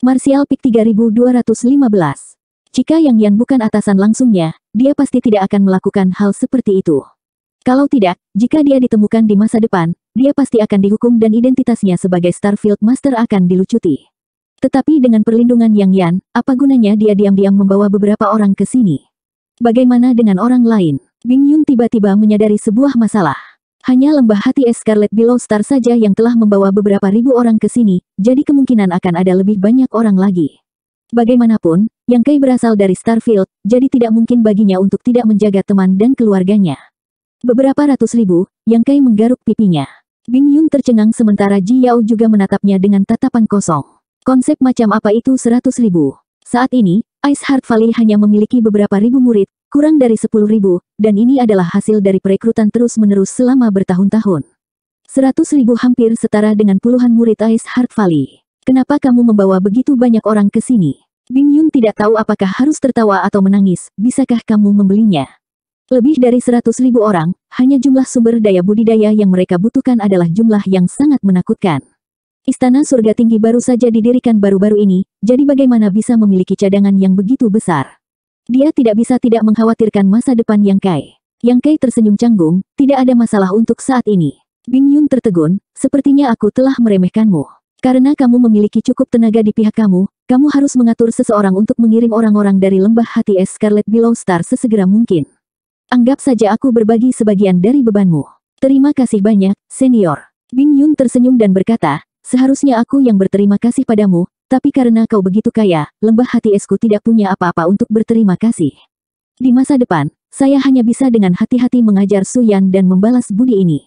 Martial Peak 3215. Jika Yang Yan bukan atasan langsungnya, dia pasti tidak akan melakukan hal seperti itu. Kalau tidak, jika dia ditemukan di masa depan, dia pasti akan dihukum dan identitasnya sebagai Starfield Master akan dilucuti. Tetapi dengan perlindungan Yang Yan, apa gunanya dia diam-diam membawa beberapa orang ke sini? Bagaimana dengan orang lain? Bing Yun tiba-tiba menyadari sebuah masalah. Hanya lembah hati Scarlet Star saja yang telah membawa beberapa ribu orang ke sini, jadi kemungkinan akan ada lebih banyak orang lagi. Bagaimanapun, yang Kai berasal dari Starfield, jadi tidak mungkin baginya untuk tidak menjaga teman dan keluarganya. Beberapa ratus ribu, Yang Kai menggaruk pipinya. Bing Yun tercengang sementara Ji Yao juga menatapnya dengan tatapan kosong. Konsep macam apa itu seratus ribu? Saat ini, Ice Heart Valley hanya memiliki beberapa ribu murid, kurang dari 10 ribu, dan ini adalah hasil dari perekrutan terus-menerus selama bertahun-tahun. 100 ribu hampir setara dengan puluhan murid Ais Heart Valley. Kenapa kamu membawa begitu banyak orang ke sini? Bin Yun tidak tahu apakah harus tertawa atau menangis, bisakah kamu membelinya? Lebih dari 100 ribu orang, hanya jumlah sumber daya budidaya yang mereka butuhkan adalah jumlah yang sangat menakutkan. Istana surga tinggi baru saja didirikan baru-baru ini, jadi bagaimana bisa memiliki cadangan yang begitu besar? Dia tidak bisa tidak mengkhawatirkan masa depan Yang Kai. Yang Kai tersenyum canggung, tidak ada masalah untuk saat ini. Bing Yun tertegun, sepertinya aku telah meremehkanmu. Karena kamu memiliki cukup tenaga di pihak kamu, kamu harus mengatur seseorang untuk mengirim orang-orang dari lembah hati es Scarlet Below Star sesegera mungkin. Anggap saja aku berbagi sebagian dari bebanmu. Terima kasih banyak, senior. Bing Yun tersenyum dan berkata, seharusnya aku yang berterima kasih padamu, tapi karena kau begitu kaya, lembah hati esku tidak punya apa-apa untuk berterima kasih. Di masa depan, saya hanya bisa dengan hati-hati mengajar Suyan dan membalas budi ini.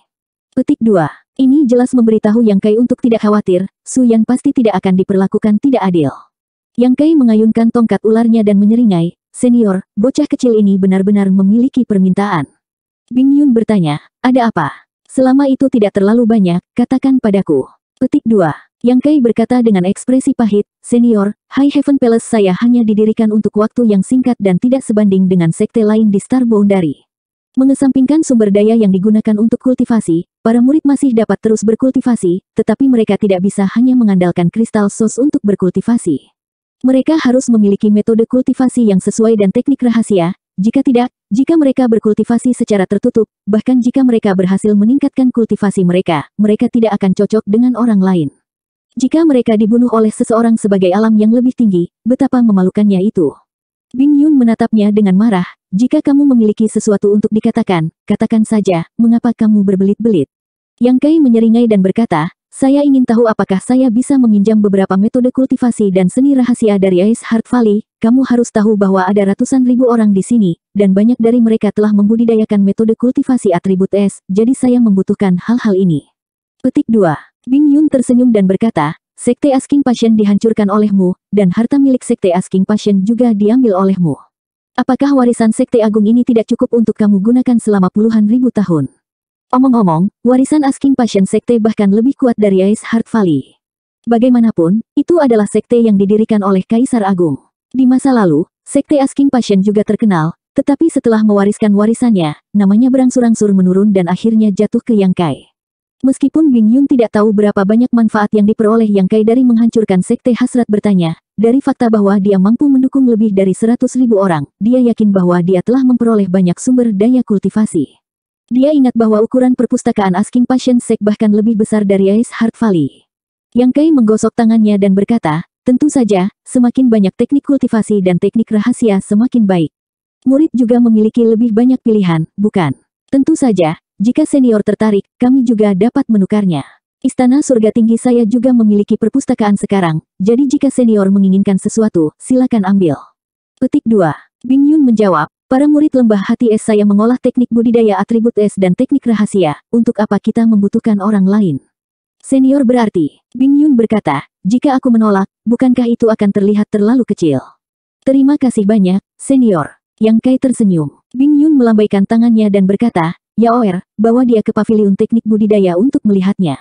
Petik 2. Ini jelas memberitahu Yang Kai untuk tidak khawatir, Suyan pasti tidak akan diperlakukan tidak adil. Yang Kai mengayunkan tongkat ularnya dan menyeringai, senior, bocah kecil ini benar-benar memiliki permintaan. Bing Yun bertanya, ada apa? Selama itu tidak terlalu banyak, katakan padaku. Petik 2. Yang Kai berkata dengan ekspresi pahit, Senior, High Heaven Palace saya hanya didirikan untuk waktu yang singkat dan tidak sebanding dengan sekte lain di Star Boundary. Mengesampingkan sumber daya yang digunakan untuk kultivasi, para murid masih dapat terus berkultivasi, tetapi mereka tidak bisa hanya mengandalkan kristal sos untuk berkultivasi. Mereka harus memiliki metode kultivasi yang sesuai dan teknik rahasia, jika tidak, jika mereka berkultivasi secara tertutup, bahkan jika mereka berhasil meningkatkan kultivasi mereka, mereka tidak akan cocok dengan orang lain. Jika mereka dibunuh oleh seseorang sebagai alam yang lebih tinggi, betapa memalukannya itu. Bing Yun menatapnya dengan marah, jika kamu memiliki sesuatu untuk dikatakan, katakan saja, mengapa kamu berbelit-belit. Yang Kai menyeringai dan berkata, saya ingin tahu apakah saya bisa meminjam beberapa metode kultivasi dan seni rahasia dari Ice Heart Valley, kamu harus tahu bahwa ada ratusan ribu orang di sini, dan banyak dari mereka telah membudidayakan metode kultivasi atribut es, jadi saya membutuhkan hal-hal ini. Petik 2 Bing Yun tersenyum dan berkata, Sekte Asking Passion dihancurkan olehmu, dan harta milik Sekte Asking Passion juga diambil olehmu. Apakah warisan Sekte Agung ini tidak cukup untuk kamu gunakan selama puluhan ribu tahun? Omong-omong, warisan Asking Passion Sekte bahkan lebih kuat dari Ice Heart Valley. Bagaimanapun, itu adalah sekte yang didirikan oleh Kaisar Agung. Di masa lalu, sekte Asking Passion juga terkenal, tetapi setelah mewariskan warisannya, namanya berangsur-angsur menurun dan akhirnya jatuh ke Yang Kai. Meskipun Bing Yun tidak tahu berapa banyak manfaat yang diperoleh Yang Kai dari menghancurkan Sekte Hasrat bertanya, dari fakta bahwa dia mampu mendukung lebih dari 100 ribu orang, dia yakin bahwa dia telah memperoleh banyak sumber daya kultivasi. Dia ingat bahwa ukuran perpustakaan Asking Passion Sek bahkan lebih besar dari Ice Heart Valley. Yang Kai menggosok tangannya dan berkata, tentu saja, semakin banyak teknik kultivasi dan teknik rahasia semakin baik. Murid juga memiliki lebih banyak pilihan, bukan? Tentu saja, jika senior tertarik, kami juga dapat menukarnya. Istana surga tinggi saya juga memiliki perpustakaan sekarang, jadi jika senior menginginkan sesuatu, silakan ambil. Petik 2. Bing Yun menjawab, para murid lembah hati es saya mengolah teknik budidaya atribut es dan teknik rahasia, untuk apa kita membutuhkan orang lain? Senior berarti, Bing Yun berkata, jika aku menolak, bukankah itu akan terlihat terlalu kecil? Terima kasih banyak, senior. Yang Kai tersenyum. Bing Yun melambaikan tangannya dan berkata, Yaoer, bawa dia ke pavilion teknik budidaya untuk melihatnya.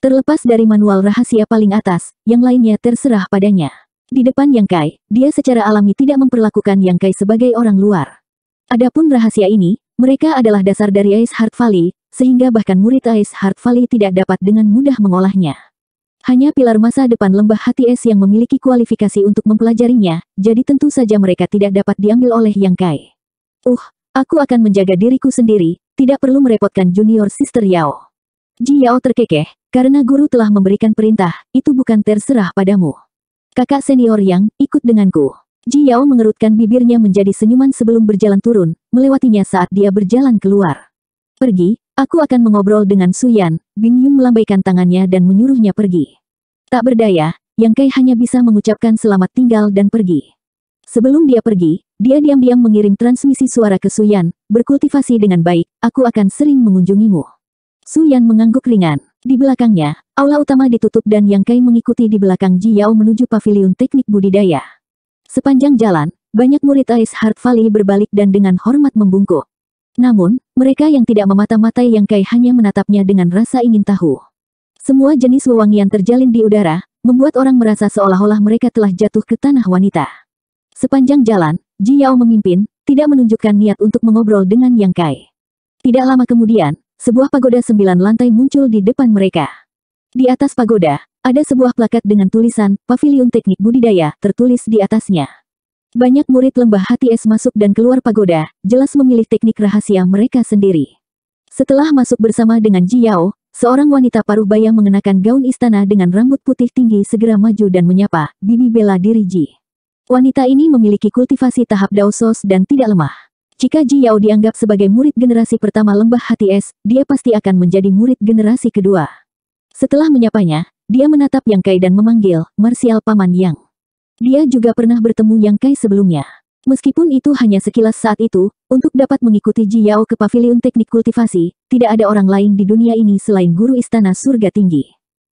Terlepas dari manual rahasia paling atas, yang lainnya terserah padanya. Di depan Yang Kai, dia secara alami tidak memperlakukan Yang Kai sebagai orang luar. Adapun rahasia ini, mereka adalah dasar dari Ice Heart Valley, sehingga bahkan murid Ice Heart Valley tidak dapat dengan mudah mengolahnya. Hanya pilar masa depan lembah hati es yang memiliki kualifikasi untuk mempelajarinya, jadi tentu saja mereka tidak dapat diambil oleh Yang Kai. Uh, aku akan menjaga diriku sendiri, tidak perlu merepotkan junior sister Yao. Ji Yao terkekeh, karena guru telah memberikan perintah, itu bukan terserah padamu. Kakak senior yang, ikut denganku. Ji Yao mengerutkan bibirnya menjadi senyuman sebelum berjalan turun, melewatinya saat dia berjalan keluar. Pergi, aku akan mengobrol dengan Suyan, Bin Yun melambaikan tangannya dan menyuruhnya pergi. Tak berdaya, Yang Kai hanya bisa mengucapkan selamat tinggal dan pergi. Sebelum dia pergi, dia diam-diam mengirim transmisi suara ke Suyan, berkultivasi dengan baik, aku akan sering mengunjungimu. Suyan mengangguk ringan. Di belakangnya, aula utama ditutup dan Yang Kai mengikuti di belakang Ji Yao menuju pavilion teknik budidaya. Sepanjang jalan, banyak murid Ais Heart Valley berbalik dan dengan hormat membungkuk. Namun, mereka yang tidak memata-matai Yang Kai hanya menatapnya dengan rasa ingin tahu. Semua jenis wewangian terjalin di udara, membuat orang merasa seolah-olah mereka telah jatuh ke tanah wanita. Sepanjang jalan, Ji Yao memimpin, tidak menunjukkan niat untuk mengobrol dengan Yang Kai. Tidak lama kemudian, sebuah pagoda sembilan lantai muncul di depan mereka. Di atas pagoda, ada sebuah plakat dengan tulisan Pavilion Teknik Budidaya tertulis di atasnya. Banyak murid lembah hati es masuk dan keluar pagoda, jelas memilih teknik rahasia mereka sendiri. Setelah masuk bersama dengan Ji Yao, seorang wanita paruh baya mengenakan gaun istana dengan rambut putih tinggi segera maju dan menyapa, Bibi bela diri Ji. Wanita ini memiliki kultivasi tahap Daosos dan tidak lemah. Jika Ji Yao dianggap sebagai murid generasi pertama lembah hati es, dia pasti akan menjadi murid generasi kedua. Setelah menyapanya, dia menatap Yang Kai dan memanggil, Marsial Paman Yang. Dia juga pernah bertemu Yang Kai sebelumnya. Meskipun itu hanya sekilas saat itu, untuk dapat mengikuti Ji Yao ke pavilion teknik kultivasi, tidak ada orang lain di dunia ini selain guru istana surga tinggi.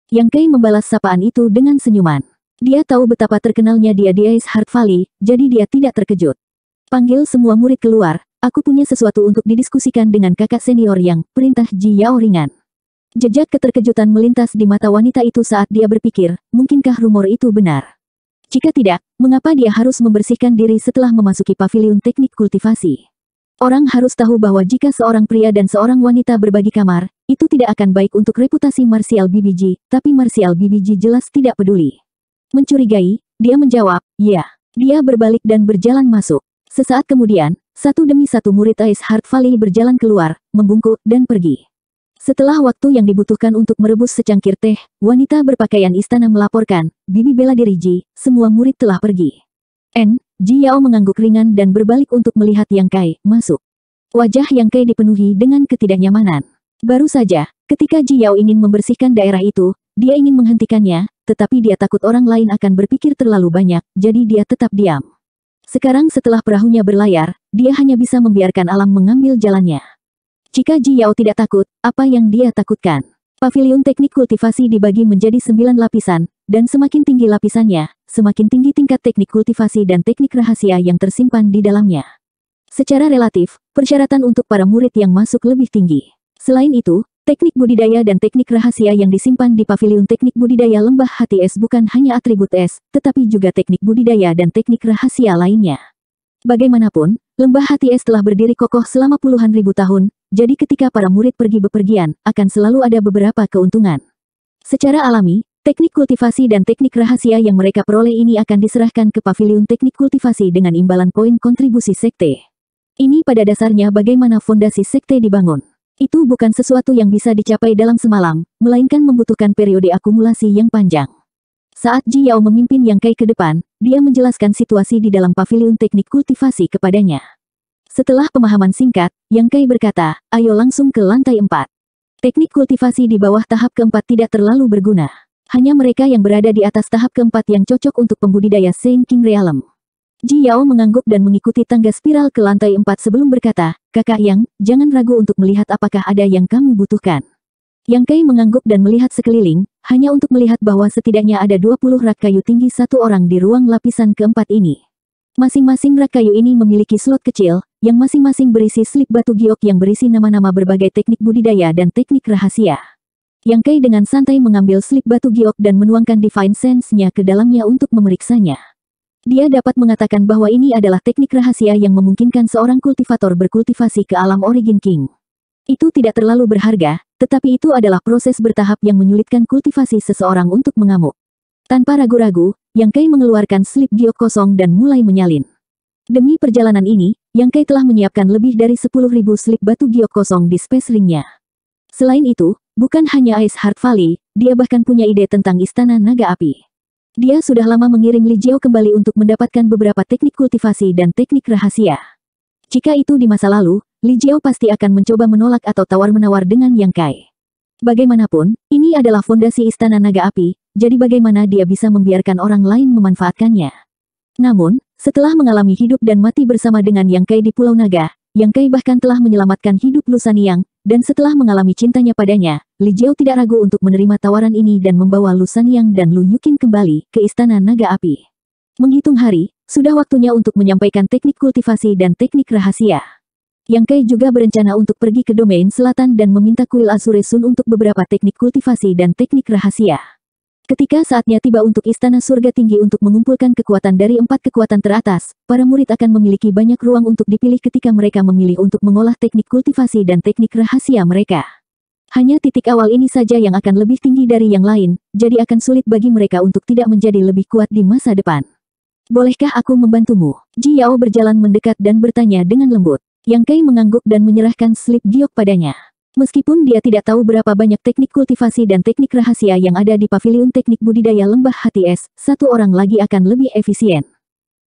Yang Kai membalas sapaan itu dengan senyuman. Dia tahu betapa terkenalnya dia di Ice Heart Valley, jadi dia tidak terkejut. Panggil semua murid keluar, aku punya sesuatu untuk didiskusikan dengan kakak senior yang perintah Ji Yao ringan. Jejak keterkejutan melintas di mata wanita itu saat dia berpikir, mungkinkah rumor itu benar? Jika tidak, mengapa dia harus membersihkan diri setelah memasuki pavilion teknik kultivasi? Orang harus tahu bahwa jika seorang pria dan seorang wanita berbagi kamar, itu tidak akan baik untuk reputasi Marsial BBG, tapi Marsial BBG jelas tidak peduli. Mencurigai, dia menjawab, ya. Dia berbalik dan berjalan masuk. Sesaat kemudian, satu demi satu murid Ais Hart Valley berjalan keluar, membungkuk dan pergi. Setelah waktu yang dibutuhkan untuk merebus secangkir teh, wanita berpakaian istana melaporkan, Bibi bela diri Ji, semua murid telah pergi. N, Ji Yao mengangguk ringan dan berbalik untuk melihat Yang Kai, masuk. Wajah Yang Kai dipenuhi dengan ketidaknyamanan. Baru saja, ketika Ji Yao ingin membersihkan daerah itu, dia ingin menghentikannya, tetapi dia takut orang lain akan berpikir terlalu banyak, jadi dia tetap diam. Sekarang setelah perahunya berlayar, dia hanya bisa membiarkan alam mengambil jalannya. Jika Ji Yao tidak takut, apa yang dia takutkan? Pavilion teknik kultivasi dibagi menjadi sembilan lapisan, dan semakin tinggi lapisannya, semakin tinggi tingkat teknik kultivasi dan teknik rahasia yang tersimpan di dalamnya. Secara relatif, persyaratan untuk para murid yang masuk lebih tinggi. Selain itu, teknik budidaya dan teknik rahasia yang disimpan di pavilion teknik budidaya lembah hati es bukan hanya atribut es, tetapi juga teknik budidaya dan teknik rahasia lainnya. Bagaimanapun, lembah hati es telah berdiri kokoh selama puluhan ribu tahun, jadi ketika para murid pergi bepergian, akan selalu ada beberapa keuntungan. Secara alami, teknik kultivasi dan teknik rahasia yang mereka peroleh ini akan diserahkan ke pavilion teknik kultivasi dengan imbalan poin kontribusi sekte. Ini pada dasarnya bagaimana fondasi sekte dibangun. Itu bukan sesuatu yang bisa dicapai dalam semalam, melainkan membutuhkan periode akumulasi yang panjang. Saat Ji Yao memimpin Yang Kai ke depan, dia menjelaskan situasi di dalam pavilion teknik kultivasi kepadanya. Setelah pemahaman singkat, Yang Kai berkata, ayo langsung ke lantai 4. Teknik kultivasi di bawah tahap keempat tidak terlalu berguna. Hanya mereka yang berada di atas tahap keempat yang cocok untuk pembudidaya Saint King Realm. Ji Yao mengangguk dan mengikuti tangga spiral ke lantai empat sebelum berkata, Kakak Yang, jangan ragu untuk melihat apakah ada yang kamu butuhkan. Yang Kai mengangguk dan melihat sekeliling, hanya untuk melihat bahwa setidaknya ada 20 rak kayu tinggi satu orang di ruang lapisan keempat ini. Masing-masing rak kayu ini memiliki slot kecil, yang masing-masing berisi slip batu giok yang berisi nama-nama berbagai teknik budidaya dan teknik rahasia. Yang Kai dengan santai mengambil slip batu giok dan menuangkan divine sense-nya ke dalamnya untuk memeriksanya. Dia dapat mengatakan bahwa ini adalah teknik rahasia yang memungkinkan seorang kultivator berkultivasi ke alam origin king. Itu tidak terlalu berharga, tetapi itu adalah proses bertahap yang menyulitkan kultivasi seseorang untuk mengamuk. Tanpa ragu-ragu, Yang Kai mengeluarkan slip giok kosong dan mulai menyalin. Demi perjalanan ini, Yang Kai telah menyiapkan lebih dari 10.000 slip batu giok kosong di space ringnya. Selain itu, bukan hanya Ice Heart Valley, dia bahkan punya ide tentang Istana Naga Api. Dia sudah lama mengirim Li Jiao kembali untuk mendapatkan beberapa teknik kultivasi dan teknik rahasia. Jika itu di masa lalu, Li Jiao pasti akan mencoba menolak atau tawar-menawar dengan Yang Kai. Bagaimanapun, ini adalah fondasi Istana Naga Api, jadi bagaimana dia bisa membiarkan orang lain memanfaatkannya. Namun, setelah mengalami hidup dan mati bersama dengan Yang Kai di Pulau Naga, Yang Kai bahkan telah menyelamatkan hidup Lusani Yang, dan setelah mengalami cintanya padanya, Li Jiao tidak ragu untuk menerima tawaran ini dan membawa Lu San Yang dan Lu Yukin kembali ke Istana Naga Api. Menghitung hari, sudah waktunya untuk menyampaikan teknik kultivasi dan teknik rahasia. Yang Kai juga berencana untuk pergi ke domain selatan dan meminta kuil Azure Sun untuk beberapa teknik kultivasi dan teknik rahasia. Ketika saatnya tiba untuk istana surga tinggi untuk mengumpulkan kekuatan dari empat kekuatan teratas, para murid akan memiliki banyak ruang untuk dipilih ketika mereka memilih untuk mengolah teknik kultivasi dan teknik rahasia mereka. Hanya titik awal ini saja yang akan lebih tinggi dari yang lain, jadi akan sulit bagi mereka untuk tidak menjadi lebih kuat di masa depan. Bolehkah aku membantumu? Ji Yao berjalan mendekat dan bertanya dengan lembut. Yang Kai mengangguk dan menyerahkan slip giok padanya. Meskipun dia tidak tahu berapa banyak teknik kultivasi dan teknik rahasia yang ada di Paviliun teknik budidaya lembah hati es, satu orang lagi akan lebih efisien.